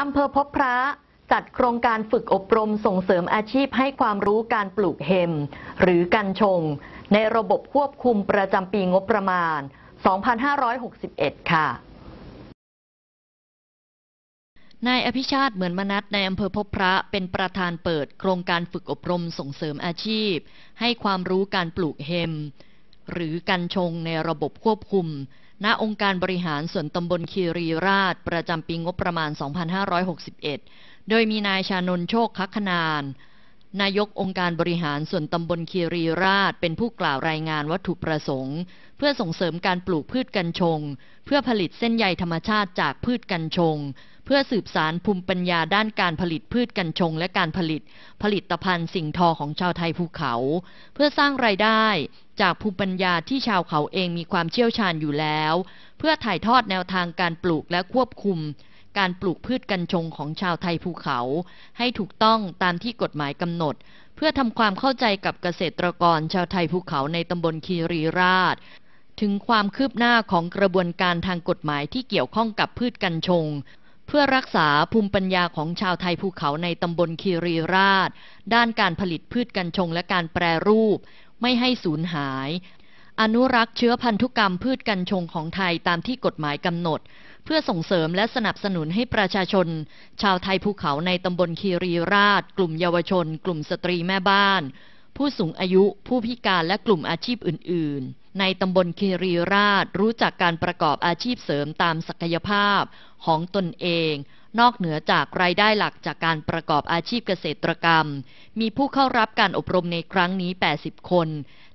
อำเภอพบพระจัดโครงการฝึกอบรมส่งเสริมอาชีพให้ความรู้การปลูกเฮมหรือกันชงในระบบควบคุมประจำปีงบประมาณ 2561 ค่ะ นายอภิชาติเหมือนมนัดในอำเภอพบพระเป็นประธานเปิดโครงการฝึกอบรมส่งเสริมอาชีพ ให้ความรู้การปลูกเฮมหรือกันชงในระบบควบคุม ณองค์การบริหารส่วนตำบลคีรีราช ประจำปีงบประมาณ 2561 โดยมีนายชานนโชคคัคขนานนายกองค์การบริหารส่วนตำบลคีรีราชเป็นผู้กล่าวรายงานวัตถุประสงค์ เพื่อส่งเสริมการปลูกพืชกัญชง เพื่อผลิตเส้นใยธรรมชาติจากพืชกัญชง เพื่อสืบสารภูมิปัญญาด้านการผลิตพืชกัญชงและการผลิตผลิตภัณฑ์สิ่งทอของชาวไทยภูเขา เพื่อสร้างรายได้ จากภูมิปัญญาที่ชาวเขาเองมีความเชี่ยวชาญอยู่แล้ว เพื่อถ่ายทอดแนวทางการปลูกและควบคุมการปลูกพืชกัญชงของชาวไทยภูเขา ให้ถูกต้องตามที่กฎหมายกำหนด เพื่อทำความเข้าใจกับเกษตรกรชาวไทยภูเขาในตำบลคีรีราช ถึงความคืบหน้าของกระบวนการทางกฎหมายที่เกี่ยวข้องกับพืชกัญชง เพื่อรักษาภูมิปัญญาของชาวไทยภูเขาในตำบลคีรีราช ด้านการผลิตพืชกัญชงและการแปรรูป ไม่ให้สูญหายอนุรักษ์เชื้อพันธุกรรมพืชกัญชงของไทยตามที่กฎหมายกำหนด เพื่อส่งเสริมและสนับสนุนให้ประชาชน ชาวไทยภูเขาในตำบลคีรีราช กลุ่มเยาวชน กลุ่มสตรีแม่บ้าน ผู้สูงอายุ ผู้พิการและกลุ่มอาชีพอื่นๆในตำบลคีรีราชรู้จักการประกอบอาชีพเสริมตามศักยภาพของตนเอง นอกเหนือจากรายได้หลักจากการประกอบอาชีพเกษตรกรรม มีผู้เข้ารับการอบรมในครั้งนี้ 80 คน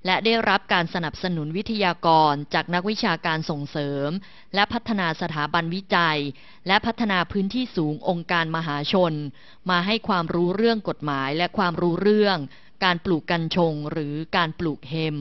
และได้รับการสนับสนุนวิทยากรจากนักวิชาการส่งเสริม และพัฒนาสถาบันวิจัย และพัฒนาพื้นที่สูงองค์การมหาชน มาให้ความรู้เรื่องกฎหมายและความรู้เรื่อง การปลูกกัญชงหรือการปลูกเฮม